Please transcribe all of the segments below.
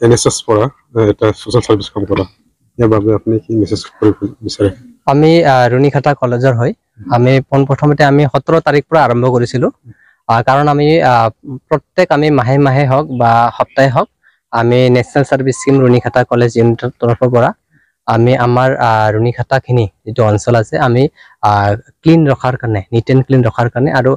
আমি তাৰিখ পৰা আৰম্ভ কৰিছিলোঁ কাৰণ আমি প্ৰত্যেক আমি মাহে মাহে হওক বা সপ্তাহে হওক আমি national service scheme Runikhata college ইউনিটৰ তৰফৰ পৰা আমি আমাৰ ৰুণীখাটাখিনি যিটো অঞ্চল আছে আমি ক্লিন ৰখাৰ কাৰণে নিট এণ্ড ক্লিন ৰখাৰ কাৰণে আৰু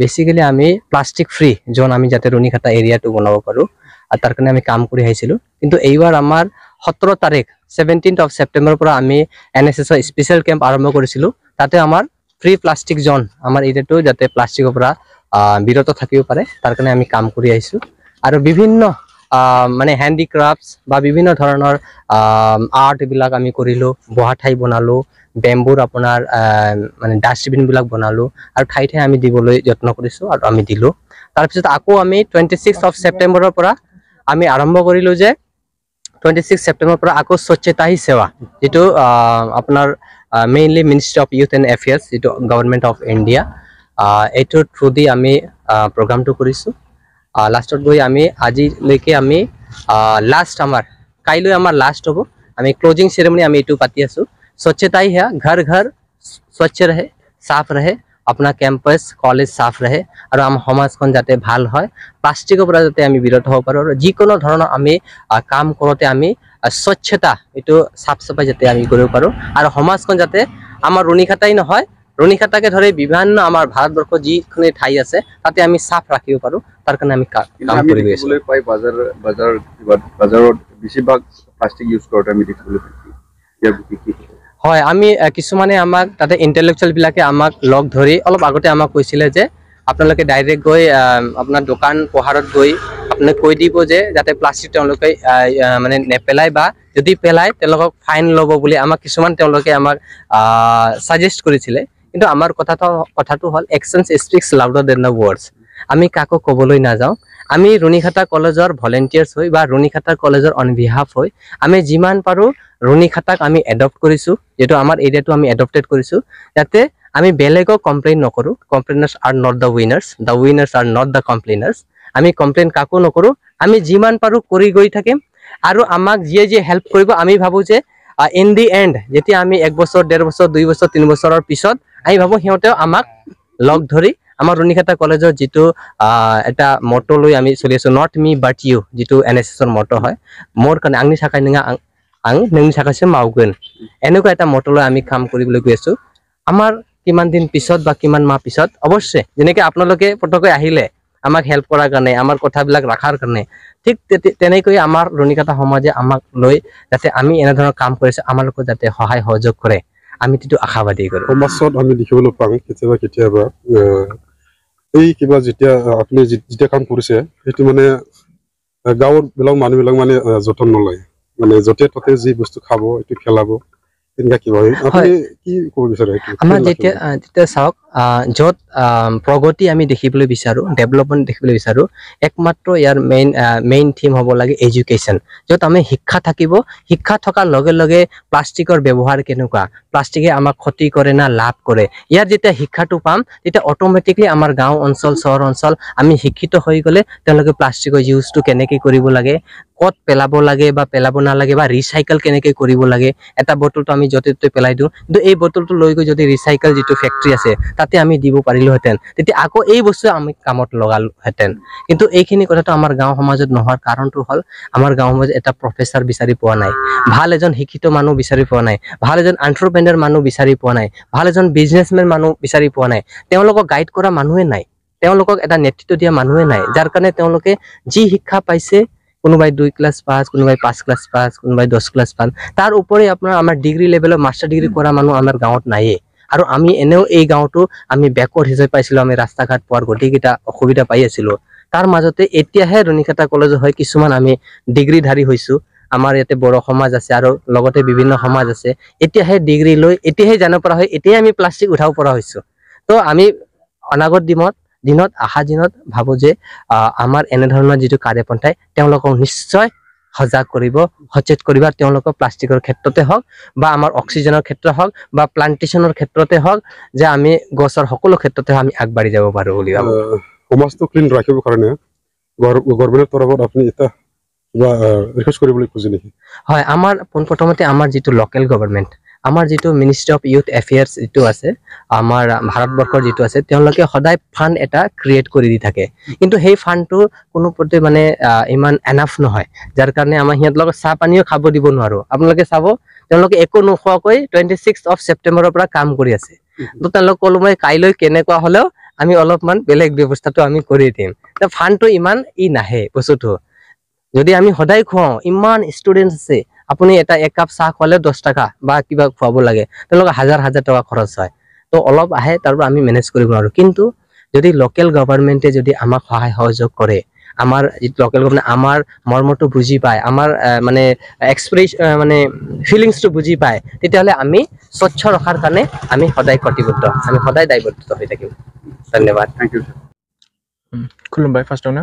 বেছিকেলি আমি প্লাষ্টিক ফ্ৰী যোন আমি যাতে ৰুণীখাটা এৰিয়াটো বনাব পাৰোঁ আৰু তাৰ কাৰণে আমি কাম কৰি আহিছিলোঁ কিন্তু এইবাৰ আমাৰ সোতৰ তাৰিখ ছেভেণ্টিন্থ অফ ছেপ্টেম্বৰৰ পৰা আমি এন এছ এছৰ স্পেচিয়েল কেম্প আৰম্ভ কৰিছিলোঁ তাতে আমাৰ ফ্ৰী প্লাষ্টিক জ'ন আমাৰ এৰিয়াটো যাতে প্লাষ্টিকৰ পৰা বিৰত থাকিব পাৰে তাৰ কাৰণে আমি কাম কৰি আহিছোঁ আৰু বিভিন্ন মানে হেণ্ডিক্ৰাফ্টছ বা বিভিন্ন ধৰণৰ আৰ্টবিলাক আমি কৰিলোঁ বহা ঠাই বনালোঁ বেম্বুৰ আপোনাৰ মানে ডাষ্টবিনবিলাক বনালোঁ আৰু ঠাই ঠাই আমি দিবলৈ যত্ন কৰিছোঁ আৰু আমি দিলোঁ তাৰপিছত আকৌ আমি টুৱেণ্টি ছিক্স অফ ছেপ্টেম্বৰৰ পৰা আমি আৰম্ভ কৰিলোঁ যে টুৱেণ্টি ছিক্স ছেপ্টেম্বৰৰ পৰা আকৌ স্বচ্ছতাহী সেৱা যিটো আপোনাৰ mainly ministry of youth and affairs যিটো গভৰ্ণমেণ্ট অফ ইণ্ডিয়া এইটোৰ থ্ৰু দি আমি প্ৰগ্ৰামটো কৰিছোঁ লাষ্টত গৈ আমি আজিলৈকে আমি লাষ্ট আমাৰ কাইলৈ আমাৰ লাষ্ট হ'ব আমি ক্লজিং চেৰেমনি আমি এইটো পাতি আছোঁ স্বচ্ছতাই সেয়া ঘৰ ঘৰ স্বচ্ছ ৰহে চাফ ৰহে আপনার ক্যাম্পাস কলেজ সাফ রহে আর আমার সমাজখন যাতে ভাল হয় প্লাস্টিকের পর যাতে আমি বিরত হব পার যিকোনো ধরনের আমি কাম করতে আমি স্বচ্ছতা এই সাফ সাফাই যাতে আমি করব পো আর সমাজখন যাতে আমার রনিকাটাই নহয় রনিকাটাকে ধরে বিভিন্ন আমার ভারতবর্ষ যিখানে ঠাই আছে তাতে আমি সাফ রাখব পো তার কারণে আমি বেশিরভাগ প্লাস্টিক ইউজ করতে আমি দেখ হয় আমি কিছুমানে আমাক তাতে ইণ্টেলেকচুৱেলবিলাকে আমাক লগ ধৰি অলপ আগতে আমাক কৈছিলে যে আপোনালোকে ডাইৰেক্ট গৈ আপোনাৰ দোকান পোহাৰত গৈ আপোনাক কৈ দিব যে যাতে প্লাষ্টিক তেওঁলোকে মানে নেপেলায় বা যদি পেলায় তেওঁলোকক ফাইন ল'ব বুলি আমাক কিছুমান তেওঁলোকে আমাক ছাজেষ্ট কৰিছিলে কিন্তু আমাৰ কথাটো কথাটো হ'ল actions speaks louder than the words আমি কাকো ক'বলৈ নাযাওঁ আমি ৰুণীখাটা কলেজৰ ভলেণ্টিয়াৰ্ছ হৈ বা ৰুণীখাটা কলেজৰ অনবিহাফ হৈ আমি যিমান পাৰোঁ ৰুণীখাটাক আমি এডপ্ট কৰিছোঁ যিহেতু আমাৰ এৰিয়াটো আমি এডপ্টেড কৰিছোঁ যাতে আমি বেলেগক কমপ্লেইন নকৰোঁ complainers are not the winners the winners are not the complainers আমি কমপ্লেইন কাকো নকৰোঁ আমি যিমান পাৰোঁ কৰি গৈ থাকিম আৰু আমাক যিয়ে যিয়ে হেল্প কৰিব আমি ভাবোঁ যে ইন দি এণ্ড যেতিয়া আমি এক বছৰ ডেৰ বছৰ দুই বছৰ তিনি বছৰৰ পিছত আমি ভাবোঁ সিহঁতেও আমাক লগ ধৰি আমাৰ ৰুণিখাটা কলেজৰ যিটো এটা মটো লৈ আমি চলি আছোঁ নট মি বাট ইউ যিটো এন এছ এছৰ মটো হয় মোৰ কাৰণে আঙনি চাকাই নিঙা আং নিঙনি চাকাইছে মাওগেন এনেকুৱা এটা মটো লৈ আমি কাম কৰিবলৈ গৈ আছোঁ আমাৰ কিমান দিন পিছত বা কিমান মাহ পিছত অৱশ্যে যেনেকৈ আপোনালোকে পটককৈ আহিলে আমাক হেল্প কৰাৰ কাৰণে আমাৰ কথাবিলাক ৰখাৰ কাৰণে ঠিক তেনেকৈ আমাৰ ৰণিকাটা সমাজে আমাক লৈ যাতে আমি এনেধৰণৰ কাম কৰিছোঁ লগত যাতে সহায় সহযোগ কৰে আমি তেতিয়া আশাবাদী কৰোঁ সমাজত আমি দেখিবলৈ পাওঁ কেতিয়াবা কেতিয়াবা এই কিবা যেতিয়া আপুনি যেতিয়া কাম কৰিছে সেইটো মানে গাঁৱৰ গাঁৱৰবিলাক মানুহবিলাক মানে যতন নলয় মানে য'তে ত'তে যি বস্তু খাব এইটো খেলাব আমাৰ যেতিয়া যেতিয়া চাওক য'ত প্ৰগতি আমি দেখিবলৈ বিচাৰোঁ ডেভেলপমেণ্ট দেখিবলৈ বিচাৰোঁ একমাত্ৰ ইয়াৰ মেইন মেইন থিম হ'ব লাগে এডুকেশ্যন য'ত আমি শিক্ষা থাকিব শিক্ষা থকাৰ লগে লগে প্লাষ্টিকৰ ব্যৱহাৰ কেনেকুৱা প্লাষ্টিকে আমাক ক্ষতি কৰে না লাভ কৰে ইয়াৰ যেতিয়া শিক্ষাটো পাম তেতিয়া অট'মেটিকলি আমাৰ গাঁও অঞ্চল চহৰ অঞ্চল আমি শিক্ষিত হৈ গ'লে তেওঁলোকে প্লাষ্টিকৰ ইউজটো কেনেকৈ কৰিব লাগে কত পেলাব লাগে বা পেলাব নালাগে বা ৰিচাইকেল কেনেকৈ কৰিব লাগে এটা বটলটো আমি য'তে ত'তে পেলাই দিওঁ কিন্তু এই বটলটো লৈ গৈ যদি রিচাইকেল যিটো ফেক্টৰী আছে তাতে আমি দিব পাৰিলোহেঁতেন তেতিয়া আকৌ এই বস্তু আমি কামত লগালোহেঁতেন কিন্তু এইখিনি কথাটো আমাৰ গাঁও সমাজত নোহোৱাৰ কাৰণটো হ'ল আমাৰ গাঁও সমাজত এটা প্ৰফেচাৰ বিচাৰি পোৱা নাই ভাল এজন শিক্ষিত মানুহ বিচাৰি পোৱা নাই ভাল এজন আণ্টাৰপ্ৰেনাৰ মানুহ বিচাৰি পোৱা নাই ভাল এজন বিজনেছমেন মানুহ বিচাৰি পোৱা নাই তেওঁলোকক গাইড কৰা মানুহে নাই তেওঁলোকক এটা নেতৃত্ব দিয়া মানুহে নাই যাৰ কাৰণে তেওঁলোকে যি শিক্ষা পাইছে কোনোবাই দুই ক্লাছ পাছ কোনোবাই পাঁচ ক্লাছ পাছ কোনোবাই দহ ক্লাছ পাছ তাৰ উপৰি আপোনাৰ আমাৰ ডিগ্ৰী লেভেলৰ মাষ্টাৰ ডিগ্ৰী কৰা মানুহ আমাৰ গাঁৱত নায়েই আৰু আমি এনেও এই গাঁৱটো আমি বেকৱৰ্ড হিচাপে পাইছিলোঁ আমি ৰাস্তা ঘাট পোৱাৰ গোটেইকেইটা অসুবিধা পাই আছিলোঁ তাৰ মাজতে এতিয়াহে ৰণিকাটা কলেজ হয় কিছুমান আমি ডিগ্ৰীধাৰী হৈছোঁ আমাৰ ইয়াতে বড়ো সমাজ আছে আৰু লগতে বিভিন্ন সমাজ আছে এতিয়াহে ডিগ্ৰী লৈ এতিয়াহে জানিব পৰা হয় এতিয়াই আমি প্লাষ্টিক উঠাব পৰা হৈছোঁ তো আমি অনাগত দিনত দিনত অহা দিনত ভাবো যে আমাৰ এনেধৰণৰ যিটো কাৰ্যপন্থাই তেওঁলোকক নিশ্চয় সজাগ কৰিব সচেত কৰিব তেওঁলোকৰ প্লাষ্টিকৰ ক্ষেত্ৰতে হওক বা আমাৰ অক্সিজেনৰ ক্ষেত্ৰত হওক বা প্লান্টেশ্যনৰ ক্ষেত্ৰতে হওক যে আমি গছৰ সকলো ক্ষেত্ৰতে আমি আগবাঢ়ি যাব পাৰোঁ বুলি সমাজটো ক্লিন ৰাখিবৰ কাৰণে গভৰ্ণমেণ্টৰ তৰফত আপুনি এটা হয় আমাৰ পোনপ্ৰথমতে আমাৰ যিটো লোকেল গভৰ্ণমেণ্ট আমাৰ যিটো মিনিষ্ট্ৰী অফ ইউথ এফেয়াৰ্ছ যিটো আছে আমাৰ ভাৰতবৰ্ষৰ যিটো আছে তেওঁলোকে সদায় ফাণ্ড এটা ক্ৰিয়েট কৰি দি থাকে কিন্তু সেই ফাণ্ডটো কোনো প্ৰতি মানে ইমান এনাফ নহয় যাৰ কাৰণে আমাৰ সিহঁতলোকক চাহ পানীও খাব দিব নোৱাৰোঁ আপোনালোকে চাব তেওঁলোকে একো নোখোৱাকৈ টুৱেণ্টি ছিক্স অফ ছেপ্টেম্বৰৰ পৰা কাম কৰি আছে তো তেওঁলোকে কলো মই কাইলৈ কেনেকুৱা হ'লেও আমি অলপমান বেলেগ ব্যৱস্থাটো আমি কৰি দিম ফাণ্ডটো ইমান ই নাহে বস্তুটো যদি আমি সদায় খুৱাওঁ ইমান ষ্টুডেণ্ট আছে আপুনি এটা এক কাপ চাহ খোৱালে দহ টকা বা কিবা খুৱাব লাগে তেওঁলোকে হাজাৰ হাজাৰ টকা খৰচ হয় তো অলপ আহে তাৰপৰা আমি মেনেজ কৰিব নোৱাৰোঁ কিন্তু যদি লোকেল গভৰ্ণমেণ্টে যদি আমাক সহায় সহযোগ কৰে আমাৰ যিটো লোকেল গভৰ্ণমেণ্ট আমাৰ মৰ্মটো বুজি পায় আমাৰ মানে এক্সপ্ৰেছ মানে ফিলিংছটো বুজি পায় তেতিয়াহ'লে আমি স্বচ্ছ ৰখাৰ কাৰণে আমি সদায় কটিবদ্ধ আমি সদায় দায়বদ্ধ হৈ থাকিম ধন্যবাদ খুলুমবাই ফাৰ্ষ্টতে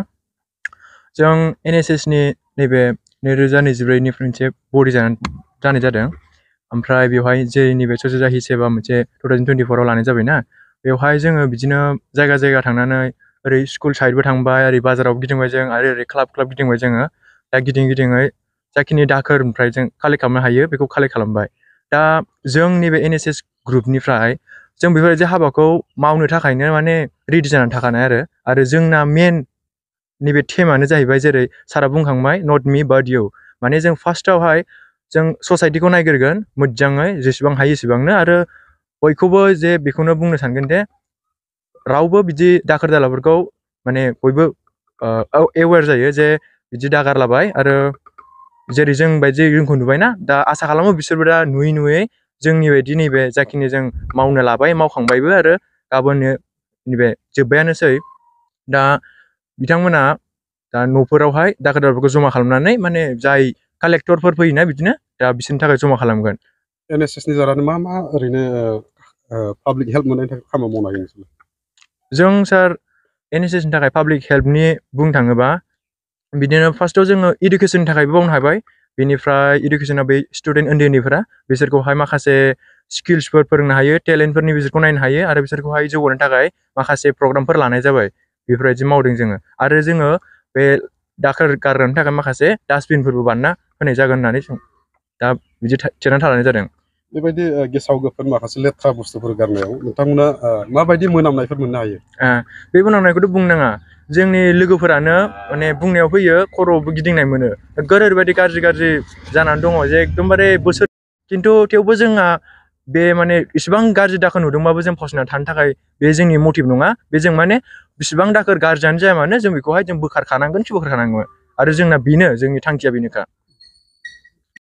যেন এন এছ এছ নি নেবে नैरोजा नैजिब्रैनिफ्राय मोनसे बरि जानानै जानाय जादों ओमफ्राय बेवहाय जेइनि बे ससियेल हिसाबा मोनसे टु थावजेन्ड टुवेन्टिफ'राव लानाय जाबायना बेवहाय जोङो बिदिनो जायगा जायगा थांनानै ओरै स्कुल साइडबो थांबाय ओरै बाजाराव गिदिंबाय जों आरो ओरै क्लाब क्लाब गिदिंबाय जोङो दा गिदिं गिदिङै जाखिनि दाखोर ओमफ्राय जों कालेक्ट खालामनो हायो बेखौ कालेक्ट खालामबाय दा जों नैबे एन एस एस ग्रुपनिफ्राय जों बेफोरबायदि हाबाखौ मावनो थाखायनो माने रेडि जानानै थाखानाय आरो आरो जोंना मेन नैबे थेमानो जाहैबाय जेरै सारा बुंखांबाय नट मि बाट इउ माने जों फार्स्टआवहाय जों ससाइटिखौ नायग्रोगोन मोजाङै जेसेबां हायो एसेबांनो आरो बयखौबो जे बेखौनो बुंनो सानगोन दे रावबो बिदि दाखोर दालाफोरखौ माने बयबो एवेर जायो जे बिदि दागारलाबाय आरो जेरै जों बायदि जोंखौ नुबायना दा आसा खालामो बिसोरबो दा नुयै नुयै जोंनि बायदि नैबे जाखिनि जों मावनो लाबाय मावखांबायबो आरो गाबोननो नैबे जोब्बायानोसै दा बिथांमोना दा न'फोरावहाय दाखोर जमा खालामनानै माने जाय कालेक्टरफोर ना बिदिनो दा बिसोरनि थाखाय जमा खालामगोन एन एस एसनि जानानै मा मा ओरैनो पाब्लिक हेल्प मोननायनि थाखाय खामानि मावनो हायो नोंसोर जों सार एन एस एसनि थाखाय पाब्लिक हेल्पनि बुंनो थाङोबा बिदिनो फार्स्टआव जोङो इडुकेसननि थाखायबो मावनो हाबाय बेनिफ्राय इडुकेसना बै स्टुडेन्ट उन्दै उन्दैफोरा बिसोरखौहाय माखासे स्किल्सफोर फोरोंनो हायो टेलेन्टफोरनि बिसोरखौ नायनो हायो आरो बिसोरखौहाय जौगानो थाखाय माखासे प्रग्रामफोर लानाय जाबाय बेफोरबायदि मावदों जोङो आरो जोङो बे दाखोर गारग्रानि थाखाय माखासे डास्टबिनफोरबो बानायना होनाय जागोन होननानै जों दा बिदि थिरांथा लानाय जादों बेबायदि गेसाव गोफोन माखासे लेथ्रा बुस्थुफोर गारनायाव नोंथांमोना माबायदि मोनामनायफोर मोननो हायो बे मोनामनायखौथ' बुंनाङा जोंनि लोगोफोरानो माने बुंनायाव फैयो खर'बो गिदिंनाय मोनो नोगोर ओरैबायदि गाज्रि गाज्रि जानानै दङ जे एकदमबारे बोसोर खिन्थु थेवबो जोंहा बे माने इसिबां गाज्रि दाखोर नुदोंबाबो जों फसंना थानो थाखाय बे जोंनि मटिभ नङा बे जों माने बिसिबां दाखोर गाज्रियानो जाया मानो जों बेखौहाय जों बोखारखानांगोन खि बोखारखानांगोन आरो जोंना बेनो जोंनि थांखिया बेनोखा